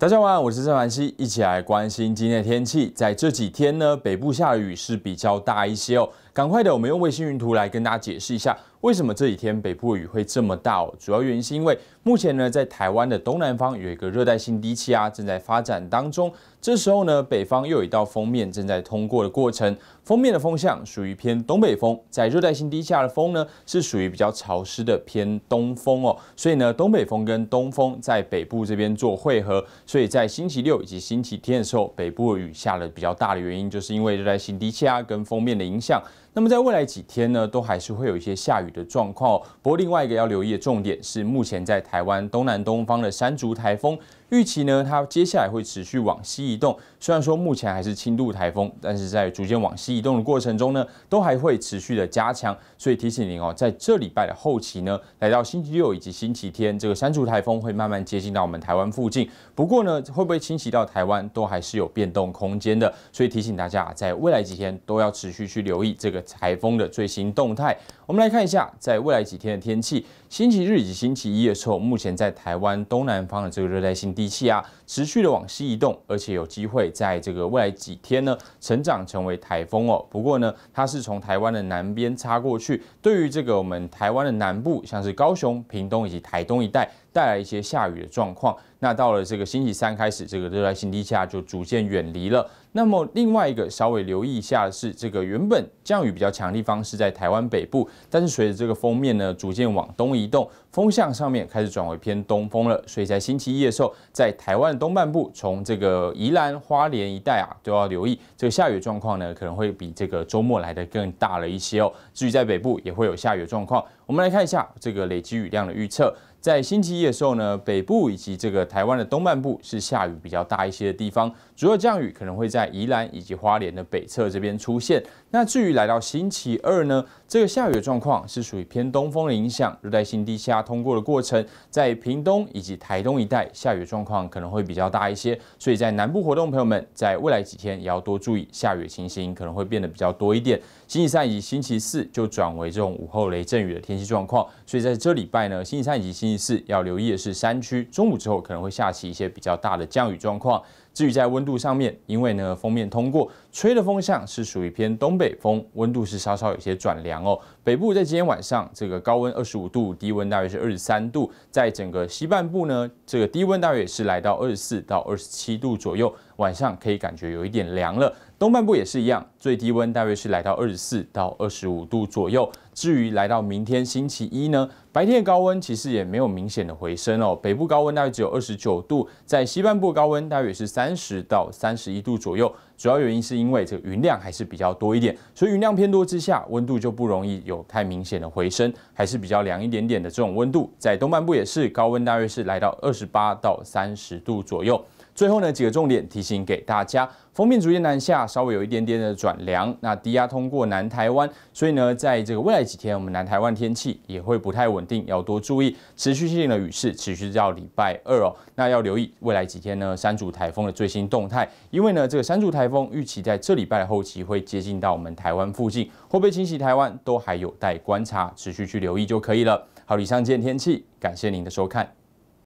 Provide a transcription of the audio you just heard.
大家晚好，我是郑凡希，一起来关心今天的天气。在这几天呢，北部下雨是比较大一些哦。赶快的，我们用卫星云图来跟大家解释一下，为什么这几天北部雨会这么大哦。主要原因是因为目前呢，在台湾的东南方有一个热带性低气压正在发展当中。这时候呢，北方又有一道封面正在通过的过程。封面的风向属于偏东北风，在热带性低下的风呢，是属于比较潮湿的偏东风哦。所以呢，东北风跟东风在北部这边做汇合，所以在星期六以及星期天的时候，北部雨下了比较大的原因，就是因为热带性低气压跟封面的影响。那么在未来几天呢，都还是会有一些下雨的状况。不过另外一个要留意的重点是，目前在台湾东南东方的山竹台风。预期呢，它接下来会持续往西移动。虽然说目前还是轻度台风，但是在逐渐往西移动的过程中呢，都还会持续的加强。所以提醒您哦，在这礼拜的后期呢，来到星期六以及星期天，这个山竹台风会慢慢接近到我们台湾附近。不过呢，会不会侵袭到台湾，都还是有变动空间的。所以提醒大家啊，在未来几天都要持续去留意这个台风的最新动态。我们来看一下，在未来几天的天气，星期日以及星期一的时候，目前在台湾东南方的这个热带性低气压，持续的往西移动，而且有机会在这个未来几天呢，成长成为台风哦。不过呢，它是从台湾的南边擦过去，对于这个我们台湾的南部，像是高雄、屏东以及台东一带。带来一些下雨的状况，那到了这个星期三开始，这个热带性低压就逐渐远离了。那么另外一个稍微留意一下的是，这个原本降雨比较强的地方是在台湾北部，但是随着这个封面呢逐渐往东移动，风向上面开始转为偏东风了。所以在星期一的时候，在台湾东半部，从这个宜兰花莲一带啊，都要留意这个下雨状况呢，可能会比这个周末来的更大了一些哦。至于在北部也会有下雨状况，我们来看一下这个累积雨量的预测。在星期一的时候呢，北部以及这个台湾的东半部是下雨比较大一些的地方，主要降雨可能会在宜兰以及花莲的北侧这边出现。那至于来到星期二呢，这个下雨的状况是属于偏东风的影响，热带性低压通过的过程，在屏东以及台东一带下雨状况可能会比较大一些。所以在南部活动朋友们，在未来几天也要多注意下雨情形，可能会变得比较多一点。星期三以及星期四就转为这种午后雷阵雨的天气状况。所以在这礼拜呢，星期三以及星第四要留意的是山区，中午之后可能会下起一些比较大的降雨状况。至于在温度上面，因为呢，风面通过吹的风向是属于偏东北风，温度是稍稍有些转凉哦。北部在今天晚上这个高温二十五度，低温大约是二十三度，在整个西半部呢，这个低温大约也是来到二十四到二十七度左右，晚上可以感觉有一点凉了。东半部也是一样，最低温大约是来到二十四到二十五度左右。至于来到明天星期一呢，白天的高温其实也没有明显的回升哦，北部高温大约只有二十九度，在西半部高温大约是三。三十到三十一度左右。主要原因是因为这个云量还是比较多一点，所以云量偏多之下，温度就不容易有太明显的回升，还是比较凉一点点的这种温度。在东半部也是，高温大约是来到二十八到三十度左右。最后呢几个重点提醒给大家：风面逐渐南下，稍微有一点点的转凉。那低压通过南台湾，所以呢，在这个未来几天，我们南台湾天气也会不太稳定，要多注意持续性的雨势持续到礼拜二哦。那要留意未来几天呢，山竹台风的最新动态，因为呢，这个山竹台。风预期在这礼拜后期会接近到我们台湾附近，会不会侵袭台湾都还有待观察，持续去留意就可以了。好，以上见天气，感谢您的收看。